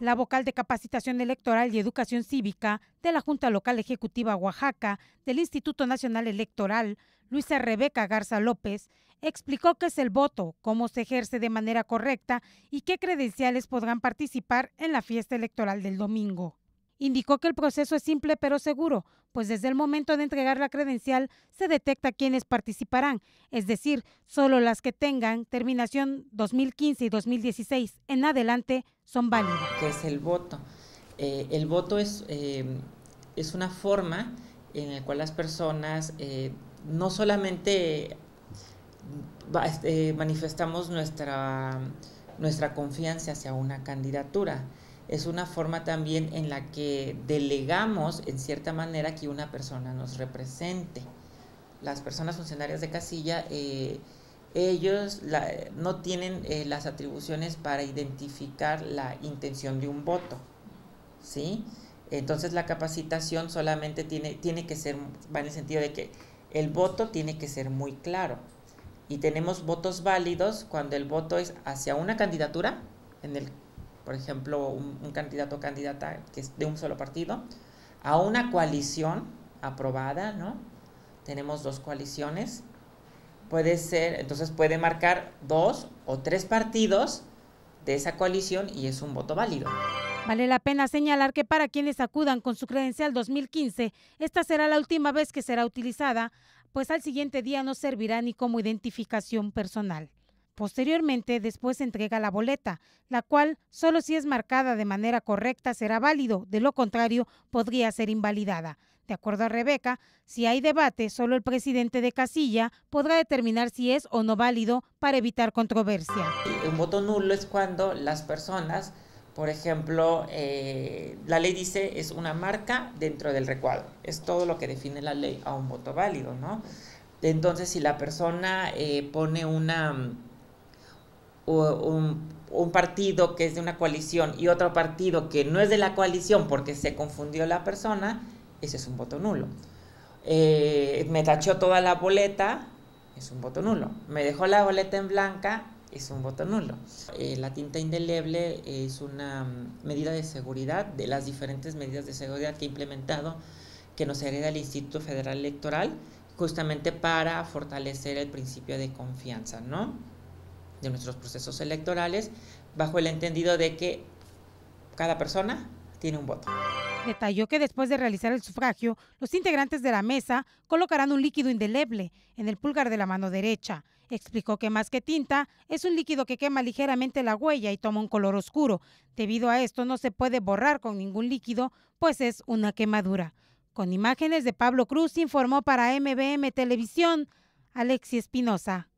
La vocal de capacitación electoral y educación cívica de la Junta Local Ejecutiva Oaxaca del Instituto Nacional Electoral, Luisa Rebeca Garza López, explicó qué es el voto, cómo se ejerce de manera correcta y qué credenciales podrán participar en la fiesta electoral del domingo. Indicó que el proceso es simple pero seguro, pues desde el momento de entregar la credencial se detecta quienes participarán, es decir, solo las que tengan terminación 2015 y 2016 en adelante son válidas. ¿Qué es el voto? Eh, el voto es, eh, es una forma en la cual las personas eh, no solamente manifestamos nuestra, nuestra confianza hacia una candidatura, es una forma también en la que delegamos en cierta manera que una persona nos represente. Las personas funcionarias de casilla, eh, ellos no tienen eh, las atribuciones para identificar la intención de un voto, ¿sí? Entonces la capacitación solamente tiene, tiene que ser, va en el sentido de que el voto tiene que ser muy claro. Y tenemos votos válidos cuando el voto es hacia una candidatura, en el por ejemplo, un, candidato o candidata que es de un solo partido, a una coalición aprobada, ¿no? Tenemos dos coaliciones. Puede ser, entonces puede marcar dos o tres partidos de esa coalición y es un voto válido. Vale la pena señalar que para quienes acudan con su credencial 2015, esta será la última vez que será utilizada, pues al siguiente día no servirá ni como identificación personal. Posteriormente, después se entrega la boleta, la cual solo si es marcada de manera correcta será válido, de lo contrario podría ser invalidada. De acuerdo a Rebeca, si hay debate, solo el presidente de casilla podrá determinar si es o no válido para evitar controversia. Un voto nulo es cuando las personas, por ejemplo, eh, la ley dice es una marca dentro del recuadro. Es todo lo que define la ley a un voto válido, ¿no? Entonces, si la persona eh, pone una un, partido que es de una coalición y otro partido que no es de la coalición porque se confundió la persona, ese es un voto nulo. Eh, me tachó toda la boleta, es un voto nulo. Me dejó la boleta en blanca, es un voto nulo. Eh, la tinta indeleble es una mm, medida de seguridad, de las diferentes medidas de seguridad que ha implementado, que nos hereda el Instituto Federal Electoral, justamente para fortalecer el principio de confianza, ¿no? de nuestros procesos electorales bajo el entendido de que cada persona tiene un voto. Detalló que después de realizar el sufragio, los integrantes de la mesa colocarán un líquido indeleble en el pulgar de la mano derecha. Explicó que más que tinta, es un líquido que quema ligeramente la huella y toma un color oscuro. Debido a esto no se puede borrar con ningún líquido, pues es una quemadura. Con imágenes de Pablo Cruz informó para MBM Televisión Alexi Espinosa.